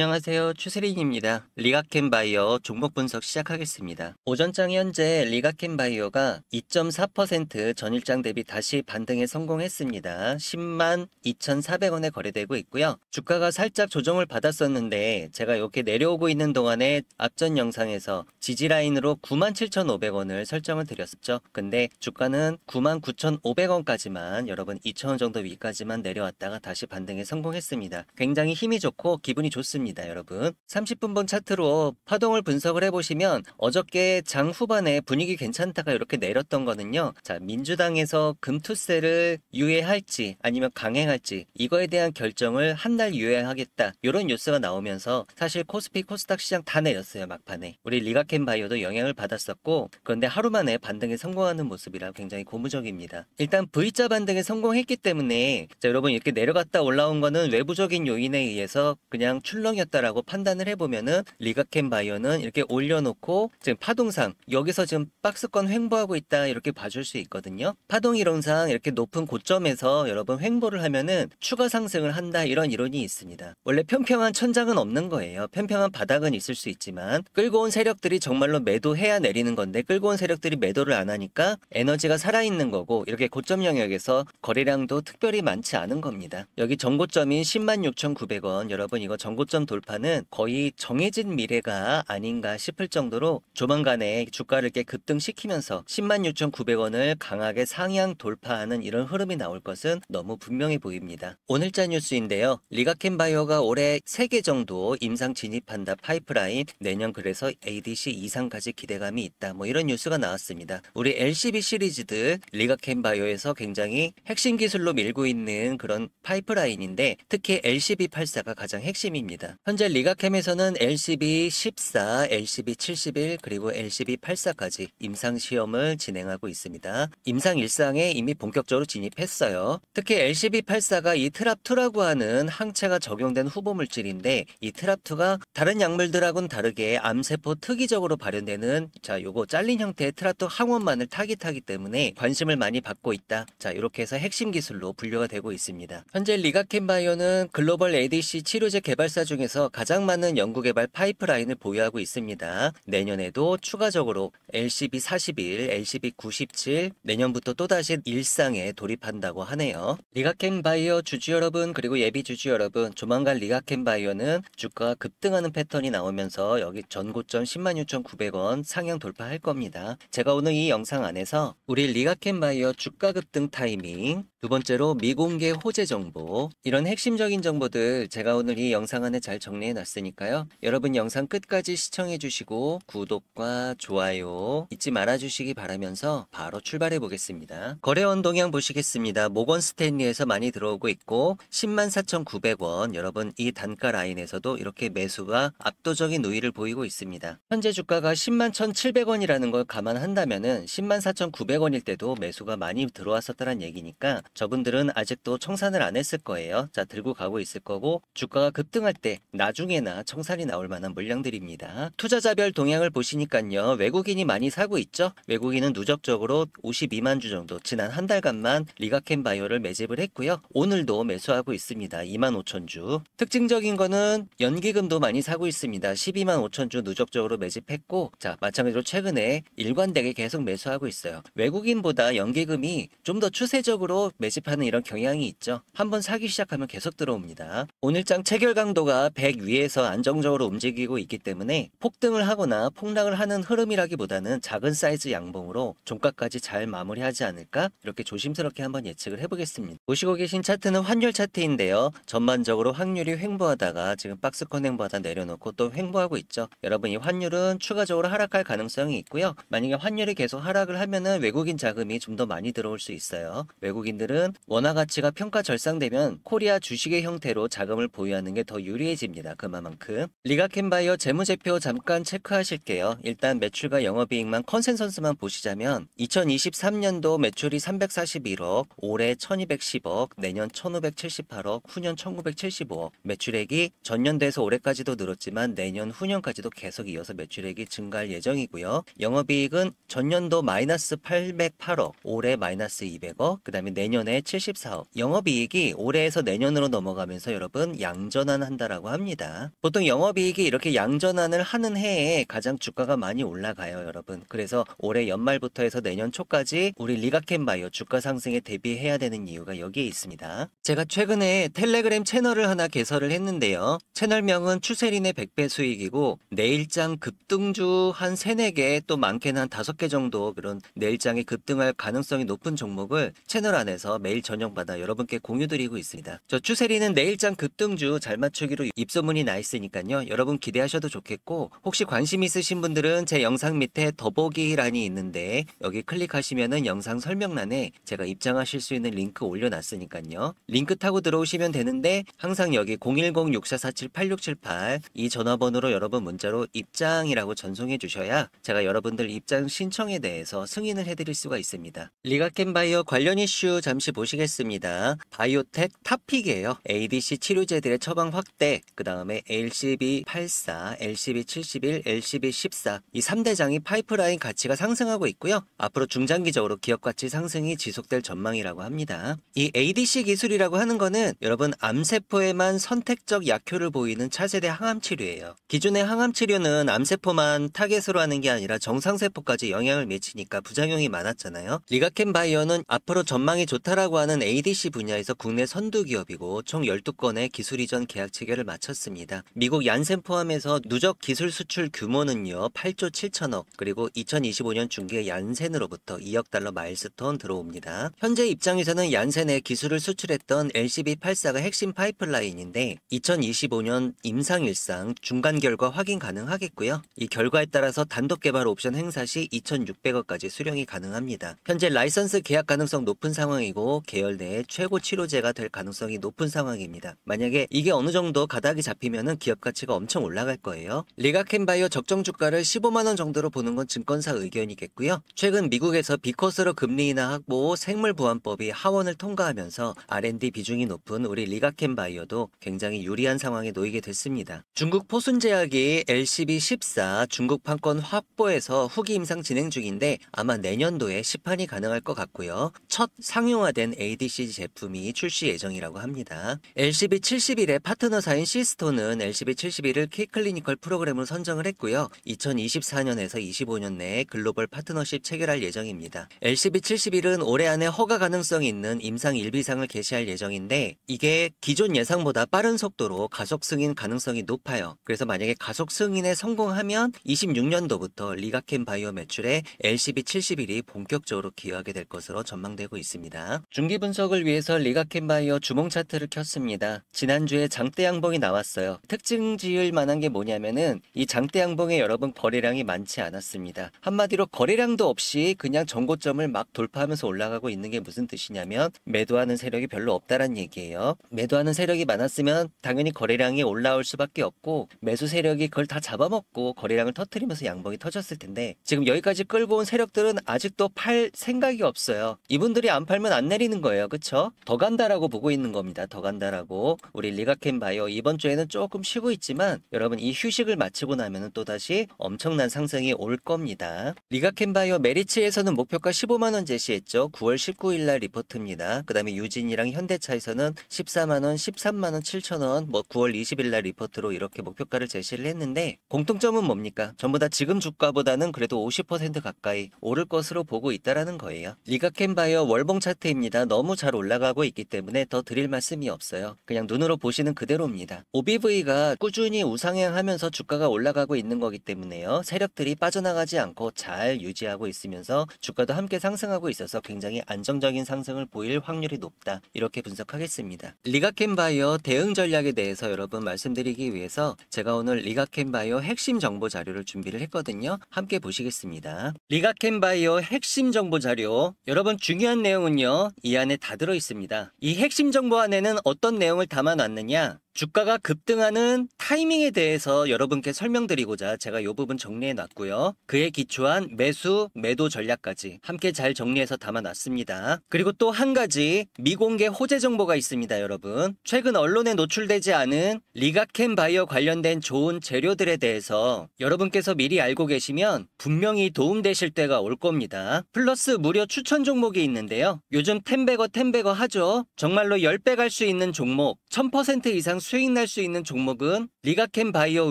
안녕하세요. 추세린입니다. 리가캔 바이오 종목 분석 시작하겠습니다. 오전장 현재 리가캔 바이오가 2.4% 전일장 대비 다시 반등에 성공했습니다. 10만 2,400원에 거래되고 있고요. 주가가 살짝 조정을 받았었는데 제가 이렇게 내려오고 있는 동안에 앞전 영상에서 지지라인으로 97,500원을 설정을 드렸었죠. 근데 주가는 99,500원까지만 여러분 2,000원 정도 위까지만 내려왔다가 다시 반등에 성공했습니다. 굉장히 힘이 좋고 기분이 좋습니다. 있습니다, 여러분. 30분분 차트로 파동을 분석을 해보시면 어저께 장 후반에 분위기 괜찮다가 이렇게 내렸던 거는요. 자, 민주당에서 금투세를 유예할지 아니면 강행할지 이거에 대한 결정을 한날 유예하겠다. 이런 뉴스가 나오면서 사실 코스피 코스닥 시장 다 내렸어요, 막판에. 우리 리가켄 바이오도 영향을 받았었고 그런데 하루 만에 반등에 성공하는 모습이라 굉장히 고무적입니다. 일단 V자 반등에 성공했기 때문에 자, 여러분 이렇게 내려갔다 올라온 거는 외부적인 요인에 의해서 그냥 출렁이 상황이었다라고 판단을 해보면은 리가캔 바이오는 이렇게 올려놓고 지금 파동상 여기서 지금 박스권 횡보하고 있다 이렇게 봐줄 수 있거든요. 파동 이론상 이렇게 높은 고점에서 여러분 횡보를 하면은 추가 상승을 한다 이런 이론이 있습니다. 원래 평평한 천장은 없는 거예요. 평평한 바닥은 있을 수 있지만 끌고 온 세력들이 정말로 매도해야 내리는 건데 끌고 온 세력들이 매도를 안 하니까 에너지가 살아있는 거고 이렇게 고점 영역에서 거래량도 특별히 많지 않은 겁니다. 여기 정고점인 10만 6,900원 여러분 이거 정고점 300선 돌파는 거의 정해진 미래가 아닌가 싶을 정도로 조만간에 주가를 꽤 급등시키면서 10만 6,900원을 강하게 상향 돌파하는 이런 흐름이 나올 것은 너무 분명해 보입니다. 오늘자 뉴스인데요. 리가켄 바이오가 올해 3개 정도 임상 진입한다 파이프라인 내년 그래서 ADC 이상까지 기대감이 있다 뭐 이런 뉴스가 나왔습니다. 우리 LCB 시리즈들 리가켄 바이오에서 굉장히 핵심 기술로 밀고 있는 그런 파이프라인인데 특히 LCB84가 가장 핵심입니다. 있습니다. 현재 리가캠에서는 LCB14, LCB71 그리고 LCB84까지 임상시험을 진행하고 있습니다. 임상 일상에 이미 본격적으로 진입했어요. 특히 LCB84가 이 트랍2라고 하는 항체가 적용된 후보 물질인데 이 트랍2가 다른 약물들하고는 다르게 암세포 특이적으로 발현되는 자 요거 잘린 형태의 트랍2 항원만을 타깃하기 때문에 관심을 많이 받고 있다. 자 이렇게 해서 핵심 기술로 분류가 되고 있습니다. 현재 리가캠 바이오는 글로벌 ADC 치료제 개발사 중 중에서 가장 많은 연구개발 파이프라인을 보유하고 있습니다. 내년에도 추가적으로 LCB 41, LCB 97, 내년부터 또다시 일상에 돌입한다고 하네요. 리가캠 바이어 주주 여러분 그리고 예비 주주 여러분 조만간 리가캠 바이어는 주가 급등하는 패턴이 나오면서 여기 전고점 106,900원 상향 돌파할 겁니다. 제가 오늘 이 영상 안에서 우리 리가캠 바이어 주가 급등 타이밍 두 번째로 미공개 호재 정보 이런 핵심적인 정보들 제가 오늘 이 영상 안에 잘 정리해 놨으니까요. 여러분 영상 끝까지 시청해 주시고 구독과 좋아요 잊지 말아 주시기 바라면서 바로 출발해 보겠습니다. 거래원 동향 보시겠습니다. 모건 스탠리에서 많이 들어오고 있고 104,900원 여러분 이 단가 라인에서도 이렇게 매수가 압도적인 우위를 보이고 있습니다. 현재 주가가 101,700원이라는 걸감안한다면 104,900원일 때도 매수가 많이 들어왔었다는 얘기니까 저분들은 아직도 청산을 안 했을 거예요. 자 들고 가고 있을 거고 주가가 급등할 때 나중에나 청산이 나올 만한 물량들입니다. 투자자별 동향을 보시니깐요 외국인이 많이 사고 있죠. 외국인은 누적적으로 52만 주 정도 지난 한 달간만 리가캔 바이오를 매집을 했고요. 오늘도 매수하고 있습니다. 2만 5천 주. 특징적인 거는 연기금도 많이 사고 있습니다. 12만 5천 주 누적적으로 매집했고 자 마찬가지로 최근에 일관되게 계속 매수하고 있어요. 외국인보다 연기금이 좀 더 추세적으로 매집하는 이런 경향이 있죠. 한번 사기 시작하면 계속 들어옵니다. 오늘장 체결 강도가 100 위에서 안정적으로 움직이고 있기 때문에 폭등을 하거나 폭락을 하는 흐름이라기보다는 작은 사이즈 양봉으로 종가까지 잘 마무리하지 않을까 이렇게 조심스럽게 한번 예측을 해보겠습니다. 보시고 계신 차트는 환율 차트인데요. 전반적으로 확률이 횡보하다가 지금 박스권 횡보하다 내려놓고 또 횡보하고 있죠. 여러분 이 환율은 추가적으로 하락할 가능성이 있고요. 만약에 환율이 계속 하락을 하면은 외국인 자금이 좀 더 많이 들어올 수 있어요. 외국인들은 원화 가치가 평가 절상되면 코리아 주식의 형태로 자금을 보유하는 게 더 유리해지 페이지입니다. 그만큼. 리가캔바이어 재무제표 잠깐 체크하실게요. 일단 매출과 영업이익만 컨센서스만 보시자면 2023년도 매출이 341억, 올해 1210억, 내년 1578억, 후년 1975억. 매출액이 전년대에서 올해까지도 늘었지만 내년 후년까지도 계속 이어서 매출액이 증가할 예정이고요. 영업이익은 전년도 마이너스 808억, 올해 마이너스 200억, 그 다음에 내년에 74억. 영업이익이 올해에서 내년으로 넘어가면서 여러분 양전환한다라고 있다고 합니다. 보통 영업이익이 이렇게 양전환을 하는 해에 가장 주가가 많이 올라가요, 여러분. 그래서 올해 연말부터 해서 내년 초까지 우리 리가캔바이오 주가 상승에 대비해야 되는 이유가 여기에 있습니다. 제가 최근에 텔레그램 채널을 하나 개설을 했는데요. 채널명은 추세린의 100배 수익이고 내일장 급등주 한 3, 4개 또 많게는 한 5개 정도 그런 내일장이 급등할 가능성이 높은 종목을 채널 안에서 매일 저녁마다 여러분께 공유드리고 있습니다. 저추세린은 내일장 급등주 잘 맞추기로 입소문이 나 있으니까요. 여러분 기대하셔도 좋겠고 혹시 관심 있으신 분들은 제 영상 밑에 더보기란이 있는데 여기 클릭하시면은 영상 설명란에 제가 입장하실 수 있는 링크 올려놨으니까요. 링크 타고 들어오시면 되는데 항상 여기 010-6447-8678 이 전화번호로 여러분 문자로 입장이라고 전송해 주셔야 제가 여러분들 입장 신청에 대해서 승인을 해드릴 수가 있습니다. 리가켄 바이오 관련 이슈 잠시 보시겠습니다. 바이오텍 탑픽이에요. ADC 치료제들의 처방 확대 100, 그 다음에 LCB84, LCB71, LCB14 이 3대장이 파이프라인 가치가 상승하고 있고요. 앞으로 중장기적으로 기업 가치 상승이 지속될 전망이라고 합니다. 이 ADC 기술이라고 하는 거는 여러분 암세포에만 선택적 약효를 보이는 차세대 항암 치료예요. 기존의 항암 치료는 암세포만 타겟으로 하는 게 아니라 정상세포까지 영향을 미치니까 부작용이 많았잖아요. 리가켄 바이오는 앞으로 전망이 좋다라고 하는 ADC 분야에서 국내 선두 기업이고 총 12건의 기술 이전 계약 체결을 마쳤습니다. 미국 얀센 포함해서 누적 기술 수출 규모는요 8조 7천억 그리고 2025년 중계 얀센으로부터 2억 달러 마일스톤 들어옵니다. 현재 입장에서는 얀센의 기술을 수출했던 LCB84가 핵심 파이프라인인데 2025년 임상일상 중간 결과 확인 가능하겠고요. 이 결과에 따라서 단독 개발 옵션 행사 시 2,600억까지 수령이 가능합니다. 현재 라이선스 계약 가능성 높은 상황이고 계열 내에 최고 치료제가 될 가능성이 높은 상황입니다. 만약에 이게 어느 정도 가 바닥이 잡히면 기업 가치가 엄청 올라갈 거예요. 리가캔바이오 적정 주가를 15만 원 정도로 보는 건 증권사 의견이겠고요. 최근 미국에서 비커스로 금리 인하 확보 생물 보안법이 하원을 통과하면서 R&D 비중이 높은 우리 리가캔바이오도 굉장히 유리한 상황에 놓이게 됐습니다. 중국 포순제약이 LCB14 중국 판권 확보에서 후기 임상 진행 중인데 아마 내년도에 시판이 가능할 것 같고요. 첫 상용화된 a d c 제품이 출시 예정이라고 합니다. LCB71의 파트너사인 시스톤은 LCB71을 K클리니컬 프로그램으로 선정을 했고요. 2024년에서 25년 내에 글로벌 파트너십 체결할 예정입니다. LCB71은 올해 안에 허가 가능성이 있는 임상 1비상을 개시할 예정인데 이게 기존 예상보다 빠른 속도로 가속 승인 가능성이 높아요. 그래서 만약에 가속 승인에 성공하면 26년도부터 리가켄 바이오 매출에 LCB71이 본격적으로 기여하게 될 것으로 전망되고 있습니다. 중기 분석을 위해서 리가켄 바이오 주몽 차트를 켰습니다. 지난주에 장대 양봉이 양봉이 나왔어요. 특징 지을 만한 게 뭐냐면은 이 장대 양봉에 여러분 거래량이 많지 않았습니다. 한마디로 거래량도 없이 그냥 전고점을 막 돌파하면서 올라가고 있는 게 무슨 뜻이냐면 매도하는 세력이 별로 없다란 얘기예요. 매도하는 세력이 많았으면 당연히 거래량이 올라올 수밖에 없고 매수 세력이 그걸 다 잡아먹고 거래량을 터트리면서 양봉이 터졌을 텐데 지금 여기까지 끌고 온 세력들은 아직도 팔 생각이 없어요. 이분들이 안 팔면 안 내리는 거예요. 그쵸? 더 간다라고 보고 있는 겁니다. 더 간다라고 우리 리가켄 바이오 이번 이번 주에는 조금 쉬고 있지만 여러분 이 휴식을 마치고 나면은 또다시 엄청난 상승이 올 겁니다. 리가캔바이어 메리츠에서는 목표가 15만원 제시했죠. 9월 19일날 리포트입니다. 그 다음에 유진이랑 현대차에서는 14만원, 13만원, 7천원, 뭐 9월 20일날 리포트로 이렇게 목표가를 제시를 했는데 공통점은 뭡니까? 전부 다 지금 주가보다는 그래도 50% 가까이 오를 것으로 보고 있다라는 거예요. 리가캔바이어 월봉 차트입니다. 너무 잘 올라가고 있기 때문에 더 드릴 말씀이 없어요. 그냥 눈으로 보시는 그대로입니다. OBV가 꾸준히 우상향하면서 주가가 올라가고 있는 거기 때문에요. 세력들이 빠져나가지 않고 잘 유지하고 있으면서 주가도 함께 상승하고 있어서 굉장히 안정적인 상승을 보일 확률이 높다. 이렇게 분석하겠습니다. 리가캠 바이오 대응 전략에 대해서 여러분 말씀드리기 위해서 제가 오늘 리가캠 바이오 핵심 정보 자료를 준비를 했거든요. 함께 보시겠습니다. 리가캠 바이오 핵심 정보 자료. 여러분 중요한 내용은요. 이 안에 다 들어 있습니다. 이 핵심 정보 안에는 어떤 내용을 담아놨느냐? 주가가 급등하는 타이밍에 대해서 여러분께 설명드리고자 제가 이 부분 정리해 놨고요. 그에 기초한 매수, 매도 전략까지 함께 잘 정리해서 담아놨습니다. 그리고 또 한 가지 미공개 호재 정보가 있습니다, 여러분. 최근 언론에 노출되지 않은 리가캔 바이어 관련된 좋은 재료들에 대해서 여러분께서 미리 알고 계시면 분명히 도움되실 때가 올 겁니다. 플러스 무료 추천 종목이 있는데요. 요즘 텐베거 텐베거 하죠. 정말로 10배 갈 수 있는 종목 1000% 이상 수익 날 수 있는 종목은 리가캔 바이오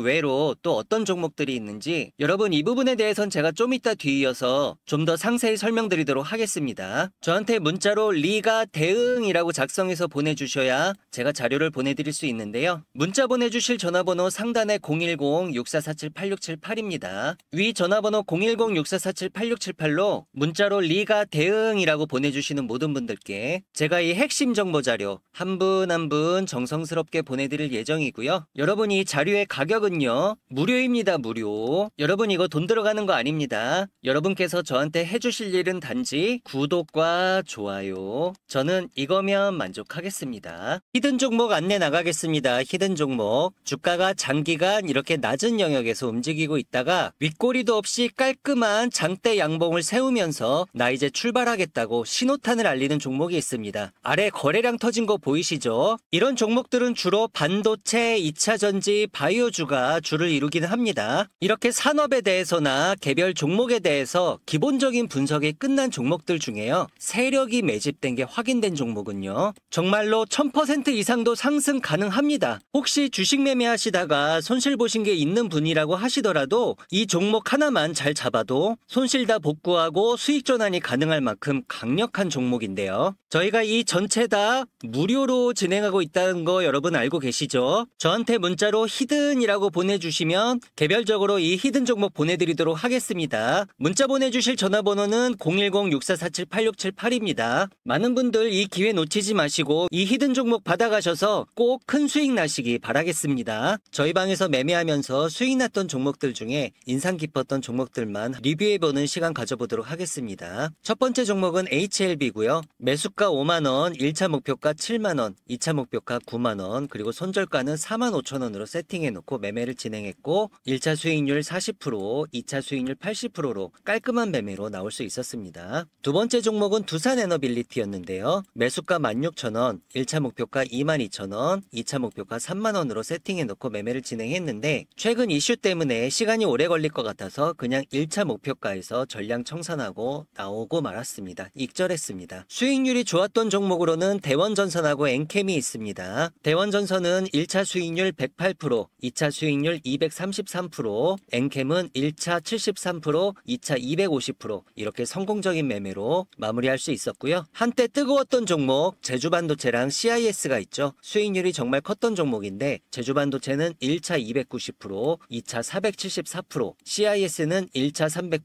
외로 또 어떤 종목들이 있는지 여러분 이 부분에 대해선 제가 좀 이따 뒤이어서 좀 더 상세히 설명드리도록 하겠습니다. 저한테 문자로 리가 대응이라고 작성해서 보내주셔야 제가 자료를 보내드릴 수 있는데요. 문자 보내주실 전화번호 상단에 010-6447-8678입니다. 위 전화번호 010-6447-8678로 문자로 리가 대응이라고 보내주시는 모든 분들께 제가 이 핵심 정보 자료 한 분 한분 한분 정성스럽게 보내 보내드릴 예정이고요. 여러분 이 자료의 가격은요. 무료입니다. 무료. 여러분 이거 돈 들어가는 거 아닙니다. 여러분께서 저한테 해주실 일은 단지 구독과 좋아요. 저는 이거면 만족하겠습니다. 히든 종목 안내 나가겠습니다. 히든 종목. 주가가 장기간 이렇게 낮은 영역에서 움직이고 있다가 윗꼬리도 없이 깔끔한 장대 양봉을 세우면서 나 이제 출발하겠다고 신호탄을 알리는 종목이 있습니다. 아래 거래량 터진 거 보이시죠? 이런 종목들은 주로 반도체, 2차 전지, 바이오주가 주를 이루긴 합니다. 이렇게 산업에 대해서나 개별 종목에 대해서 기본적인 분석이 끝난 종목들 중에요. 세력이 매집된 게 확인된 종목은요. 정말로 1000% 이상도 상승 가능합니다. 혹시 주식 매매하시다가 손실 보신 게 있는 분이라고 하시더라도 이 종목 하나만 잘 잡아도 손실 다 복구하고 수익 전환이 가능할 만큼 강력한 종목인데요. 저희가 이 전체 다 무료로 진행하고 있다는 거 여러분 알고 알고 계시죠? 저한테 문자로 히든이라고 보내주시면 개별적으로 이 히든 종목 보내드리도록 하겠습니다. 문자 보내주실 전화번호는 010-6447-8678입니다. 많은 분들 이 기회 놓치지 마시고 이 히든 종목 받아가셔서 꼭 큰 수익 나시기 바라겠습니다. 저희 방에서 매매하면서 수익 났던 종목들 중에 인상 깊었던 종목들만 리뷰해보는 시간 가져보도록 하겠습니다. 첫 번째 종목은 HLB고요. 매수가 5만원, 1차 목표가 7만원, 2차 목표가 9만원, 그리고 그리고 손절가는 45,000원으로 세팅해 놓고 매매를 진행했고 1차 수익률 40%, 2차 수익률 80%로 깔끔한 매매로 나올 수 있었습니다. 두 번째 종목은 두산 에너빌리티였는데요. 매수가 16,000원, 1차 목표가 22,000원, 2차 목표가 3만원으로 세팅해 놓고 매매를 진행했는데 최근 이슈 때문에 시간이 오래 걸릴 것 같아서 그냥 1차 목표가에서 전량 청산하고 나오고 말았습니다. 익절했습니다. 수익률이 좋았던 종목으로는 대원전선하고 엔캠이 있습니다. 대원전선 컴퓨터는 1차 수익률 108%, 2차 수익률 233%, 엔캠은 1차 73%, 2차 250% 이렇게 성공적인 매매로 마무리할 수 있었고요. 한때 뜨거웠던 종목 제주 반도체랑 CIS가 있죠. 수익률이 정말 컸던 종목인데 제주 반도체는 1차 290%, 2차 474%, CIS는 1차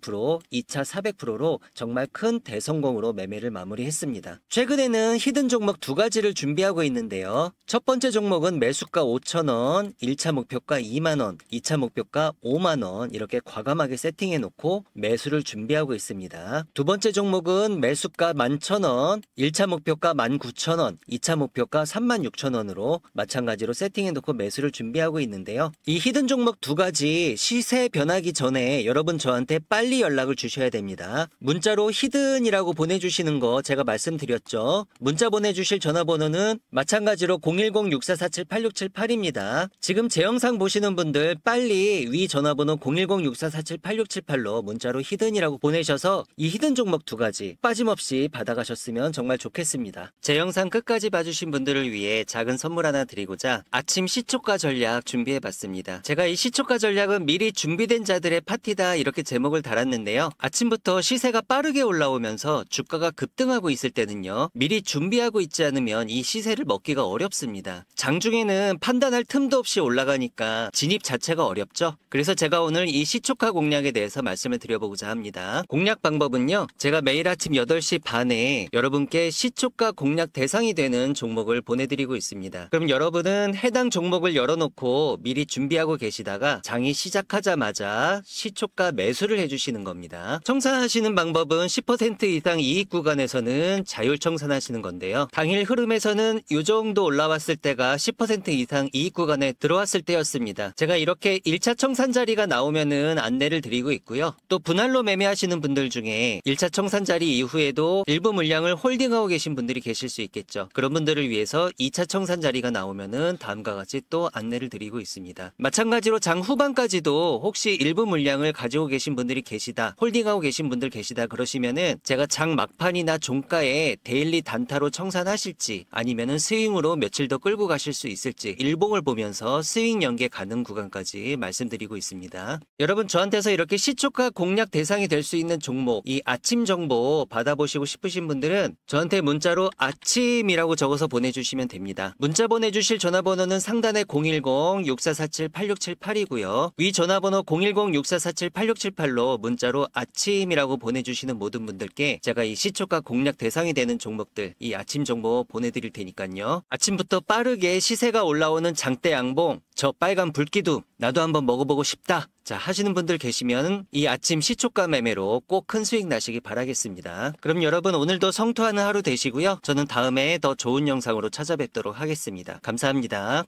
300%, 2차 400%로 정말 큰 대성공으로 매매를 마무리했습니다. 최근에는 히든 종목 두 가지를 준비하고 있는데요. 첫 번째 종목 종목은 매수가 5천원, 1차 목표가 2만원, 2차 목표가 5만원 이렇게 과감하게 세팅해 놓고 매수를 준비하고 있습니다. 두 번째 종목은 매수가 11,000원, 1차 목표가 19,000원, 2차 목표가 36,000원으로 마찬가지로 세팅해 놓고 매수를 준비하고 있는데요. 이 히든 종목 두 가지 시세 변하기 전에 여러분 저한테 빨리 연락을 주셔야 됩니다. 문자로 히든이라고 보내주시는 거 제가 말씀드렸죠. 문자 보내주실 전화번호는 마찬가지로 010 6 4 4 0 6 7 8 6 7 8입니다 지금 제 영상 보시는 분들 빨리 위 전화번호 010-6447-8678로 문자로 히든이라고 보내셔서 이 히든 종목 두 가지 빠짐없이 받아가셨으면 정말 좋겠습니다. 제 영상 끝까지 봐주신 분들을 위해 작은 선물 하나 드리고자 아침 시초가 전략 준비해봤습니다. 제가 이 시초가 전략은 미리 준비된 자들의 파티다 이렇게 제목을 달았는데요. 아침부터 시세가 빠르게 올라오면서 주가가 급등하고 있을 때는요. 미리 준비하고 있지 않으면 이 시세를 먹기가 어렵습니다. 장 장중에는 판단할 틈도 없이 올라가니까 진입 자체가 어렵죠. 그래서 제가 오늘 이시초카 공략에 대해서 말씀을 드려보고자 합니다. 공략 방법은요. 제가 매일 아침 8시 반에 여러분께 시초가 공략 대상이 되는 종목을 보내드리고 있습니다. 그럼 여러분은 해당 종목을 열어놓고 미리 준비하고 계시다가 장이 시작하자마자 시초가 매수를 해주시는 겁니다. 청산하시는 방법은 10% 이상 이익 구간에서는 자율 청산하시는 건데요. 당일 흐름에서는 이 정도 올라왔을 때가 10% 이상 이익 구간에 들어왔을 때였습니다. 제가 이렇게 1차 청산 자리가 나오면은 안내를 드리고 있고요. 또 분할로 매매하시는 분들 중에 1차 청산 자리 이후에도 일부 물량을 홀딩하고 계신 분들이 계실 수 있겠죠. 그런 분들을 위해서 2차 청산 자리가 나오면은 다음과 같이 또 안내를 드리고 있습니다. 마찬가지로 장 후반까지도 혹시 일부 물량을 가지고 계신 분들이 계시다, 홀딩하고 계신 분들 계시다 그러시면은 제가 장 막판이나 종가에 데일리 단타로 청산하실지 아니면은 스윙으로 며칠 더 끌고 가실 수수 있을지 일봉을 보면서 스윙 연계 가능 구간까지 말씀드리고 있습니다. 여러분 저한테서 이렇게 시초가 공략 대상이 될 수 있는 종목 이 아침 정보 받아보시고 싶으신 분들은 저한테 문자로 아침이라고 적어서 보내주시면 됩니다. 문자 보내주실 전화번호는 상단에 010-6447-8678이고요. 위 전화번호 010-6447-8678로 문자로 아침이라고 보내주시는 모든 분들께 제가 이 시초가 공략 대상이 되는 종목들 이 아침 정보 보내드릴 테니까요. 아침부터 빠르게 시세가 올라오는 장대 양봉, 저 빨간 불기둥 나도 한번 먹어보고 싶다. 자 하시는 분들 계시면 이 아침 시초가 매매로 꼭 큰 수익 나시기 바라겠습니다. 그럼 여러분 오늘도 성투하는 하루 되시고요. 저는 다음에 더 좋은 영상으로 찾아뵙도록 하겠습니다. 감사합니다.